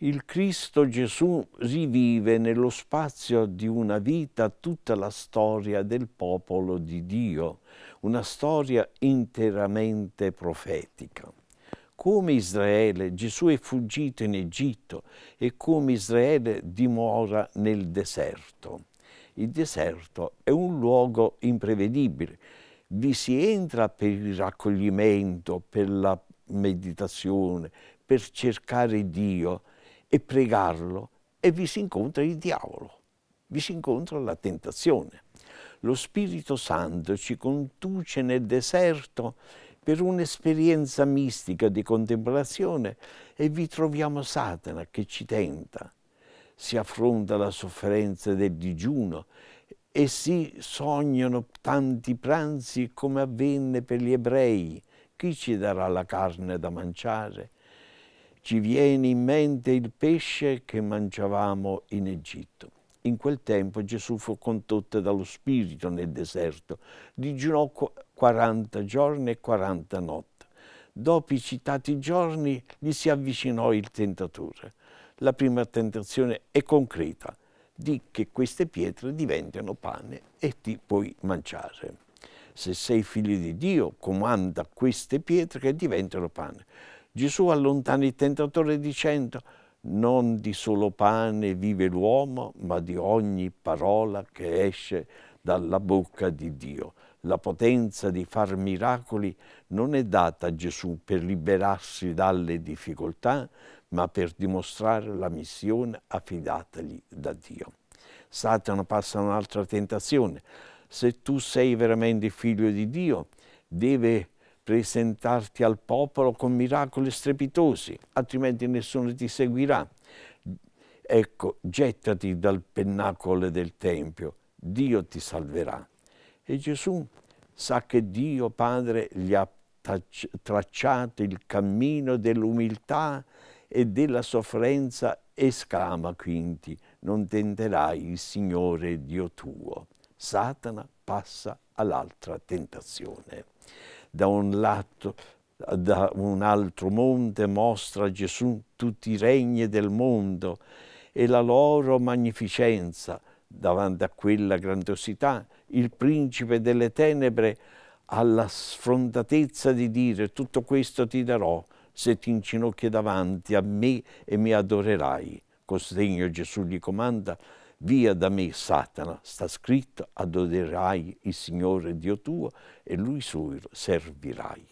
Il Cristo Gesù rivive nello spazio di una vita tutta la storia del popolo di Dio, una storia interamente profetica. Come Israele, Gesù è fuggito in Egitto e come Israele dimora nel deserto. Il deserto è un luogo imprevedibile, vi si entra per il raccoglimento, per la meditazione, per cercare Dio e pregarlo e vi si incontra il diavolo, vi si incontra la tentazione. Lo Spirito Santo ci conduce nel deserto per un'esperienza mistica di contemplazione e vi troviamo Satana che ci tenta. Si affronta la sofferenza del digiuno e si sognano tanti pranzi come avvenne per gli ebrei. Chi ci darà la carne da mangiare? Ci viene in mente il pesce che mangiavamo in Egitto. In quel tempo Gesù fu condotto dallo Spirito nel deserto, digiunò 40 giorni e 40 notti. Dopo i citati giorni gli si avvicinò il tentatore. La prima tentazione è concreta, di che queste pietre diventino pane e ti puoi mangiare. Se sei figlio di Dio, comanda queste pietre che diventino pane. Gesù allontana il tentatore dicendo non di solo pane vive l'uomo, ma di ogni parola che esce dalla bocca di Dio. La potenza di far miracoli non è data a Gesù per liberarsi dalle difficoltà, ma per dimostrare la missione affidatagli da Dio. Satana passa a un'altra tentazione. Se tu sei veramente figlio di Dio, deve presentarti al popolo con miracoli strepitosi, altrimenti nessuno ti seguirà. Ecco, gettati dal pennacolo del Tempio, Dio ti salverà. E Gesù sa che Dio Padre gli ha tracciato il cammino dell'umiltà e della sofferenza e esclama quindi non tenterai il Signore Dio tuo. Satana passa all'altra tentazione. Da un lato da un altro monte mostra Gesù tutti i regni del mondo e la loro magnificenza, davanti a quella grandiosità, il principe delle tenebre ha la sfrontatezza di dire tutto questo ti darò se ti inginocchi davanti a me e mi adorerai. Costegno Gesù gli comanda, via da me Satana, sta scritto, adorerai il Signore Dio tuo e lui suo servirai.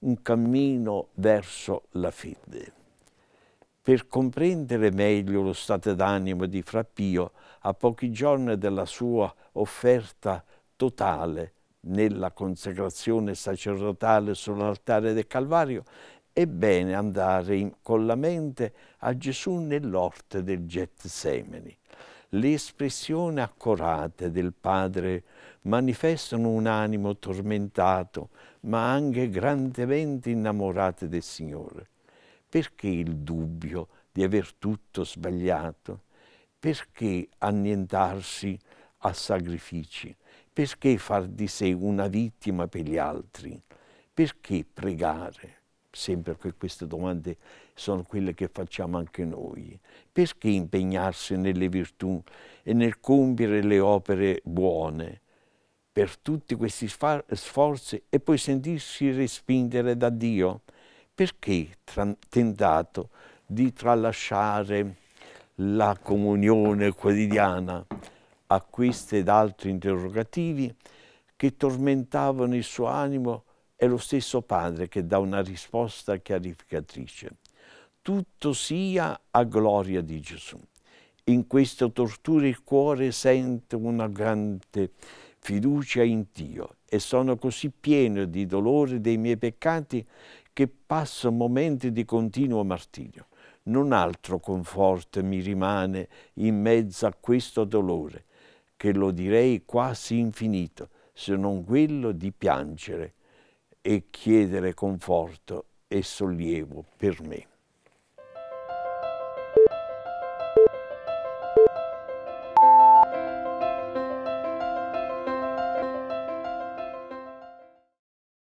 Un cammino verso la fede. Per comprendere meglio lo stato d'animo di Frappio a pochi giorni della sua offerta totale nella consacrazione sacerdotale sull'altare del Calvario, è bene andare in, con la mente a Gesù nell'orte del Getsemani. Le espressioni accorate del Padre manifestano un animo tormentato, ma anche grandemente innamorato del Signore. Perché il dubbio di aver tutto sbagliato? Perché annientarsi a sacrifici? Perché far di sé una vittima per gli altri? Perché pregare? Sempre che queste domande sono quelle che facciamo anche noi. Perché impegnarsi nelle virtù e nel compiere le opere buone? per tutti questi sforzi e poi sentirsi respingere da Dio? perché tentato di tralasciare la comunione quotidiana a questi ed altri interrogativi che tormentavano il suo animo è lo stesso Padre che dà una risposta chiarificatrice. Tutto sia a gloria di Gesù. In questa tortura il cuore sente una grande fiducia in Dio e sono così pieno di dolore dei miei peccati che passo momenti di continuo martirio. Non altro conforto mi rimane in mezzo a questo dolore, che lo direi quasi infinito, se non quello di piangere e chiedere conforto e sollievo per me.